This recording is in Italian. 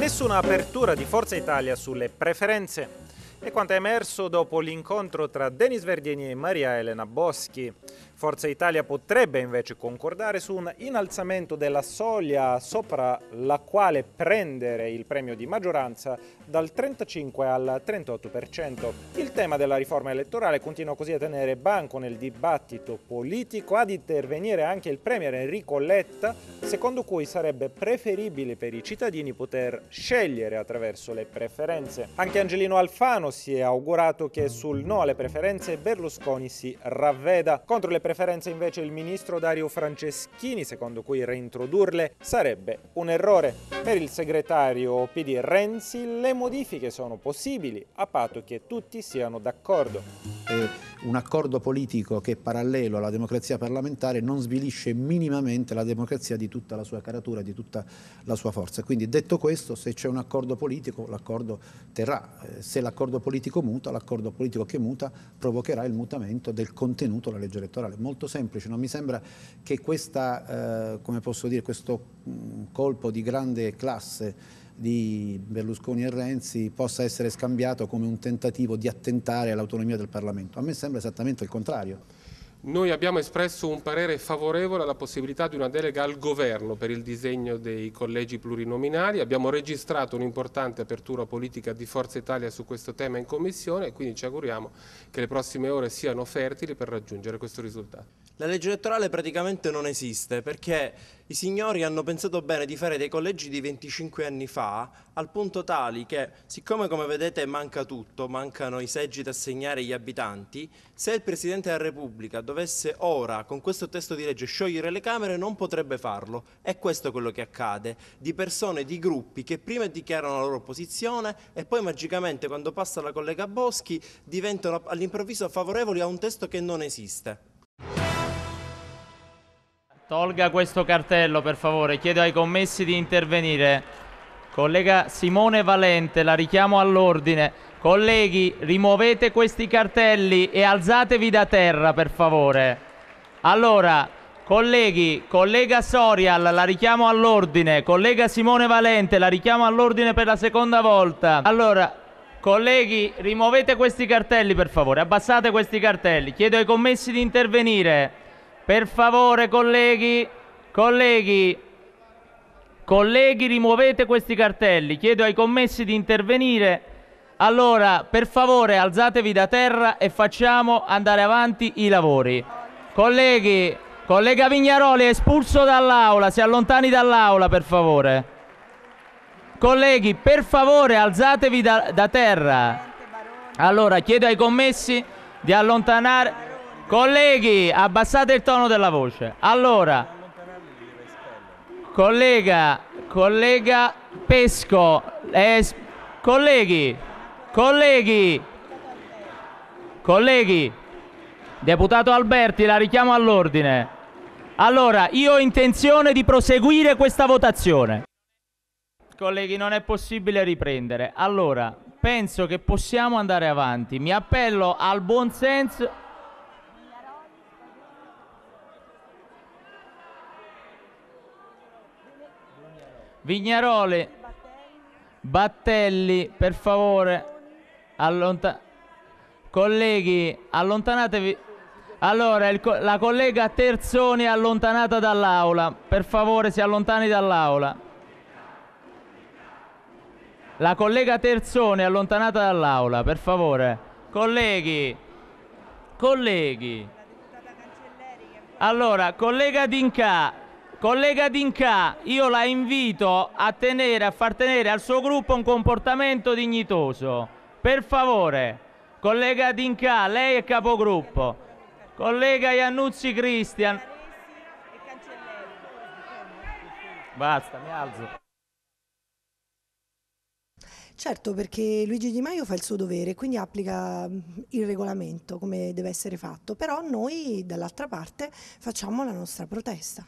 Nessuna apertura di Forza Italia sulle preferenze è quanto è emerso dopo l'incontro tra Denis Verdini e Maria Elena Boschi. Forza Italia potrebbe invece concordare su un innalzamento della soglia sopra la quale prendere il premio di maggioranza dal 35 al 38%. Il tema della riforma elettorale continua così a tenere banco nel dibattito politico, ad intervenire anche il premier Enrico Letta, secondo cui sarebbe preferibile per i cittadini poter scegliere attraverso le preferenze. Anche Angelino Alfano si è augurato che sul no alle preferenze Berlusconi si ravveda. Contro contro le preferenze invece il ministro Dario Franceschini, secondo cui reintrodurle sarebbe un errore. Per il segretario PD Renzi le modifiche sono possibili a patto che tutti siano d'accordo. Eh un accordo politico che è parallelo alla democrazia parlamentare non svilisce minimamente la democrazia di tutta la sua caratura, di tutta la sua forza. Quindi detto questo, se c'è un accordo politico, l'accordo terrà. Eh, se l'accordo politico muta, l'accordo politico che muta provocherà il mutamento del contenuto della legge elettorale. Molto semplice, non mi sembra che questa, eh, come posso dire, questo mh, mm, colpo di grande classe di Berlusconi e Renzi possa essere scambiato come un tentativo di attentare all'autonomia del Parlamento. A me sembra esattamente il contrario. Noi abbiamo espresso un parere favorevole alla possibilità di una delega al governo per il disegno dei collegi plurinominali, abbiamo registrato un'importante apertura politica di Forza Italia su questo tema in Commissione e quindi ci auguriamo che le prossime ore siano fertili per raggiungere questo risultato. La legge elettorale praticamente non esiste perché i signori hanno pensato bene di fare dei collegi di 25 anni fa al punto tali che, siccome come vedete manca tutto, mancano i seggi da assegnare agli abitanti, se il Presidente della Repubblica dovesse ora, con questo testo di legge, sciogliere le Camere, non potrebbe farlo. È questo quello che accade, di persone, di gruppi che prima dichiarano la loro posizione e poi magicamente, quando passa la collega Boschi, diventano all'improvviso favorevoli a un testo che non esiste. Tolga questo cartello per favore, chiedo ai commessi di intervenire. Collega Simone Valente, la richiamo all'ordine. Colleghi, rimuovete questi cartelli e alzatevi da terra per favore. Allora, colleghi, collega Sorial, la richiamo all'ordine. Collega Simone Valente, la richiamo all'ordine per la seconda volta. Allora, colleghi, rimuovete questi cartelli per favore, abbassate questi cartelli. Chiedo ai commessi di intervenire. Per favore, colleghi, colleghi, colleghi, rimuovete questi cartelli. Chiedo ai commessi di intervenire. Allora, per favore, alzatevi da terra e facciamo andare avanti i lavori. Colleghi, collega Vignaroli, è espulso dall'aula, si allontani dall'aula, per favore. Colleghi, per favore, alzatevi da, da terra. Allora, chiedo ai commessi di allontanare... Colleghi, abbassate il tono della voce. Allora, collega, collega Pesco, eh, colleghi, colleghi, colleghi, deputato Alberti, la richiamo all'ordine. Allora, io ho intenzione di proseguire questa votazione. Colleghi, non è possibile riprendere. Allora, penso che possiamo andare avanti. Mi appello al buon senso Vignaroli, Battelli, per favore, allontanate. Colleghi, allontanatevi. Allora, co la collega Terzoni è allontanata dall'aula. Per favore, si allontani dall'aula. La collega Terzoni è allontanata dall'aula, per favore. Colleghi, colleghi. Allora, collega Dinca, Collega Dinca, io la invito a, tenere, a far tenere al suo gruppo un comportamento dignitoso. Per favore, collega Dinca, lei è capogruppo. Collega Iannuzzi Cristian. Basta, mi alzo. Certo, perché Luigi Di Maio fa il suo dovere, quindi applica mm, il regolamento come deve essere fatto, però noi dall'altra parte facciamo la nostra protesta.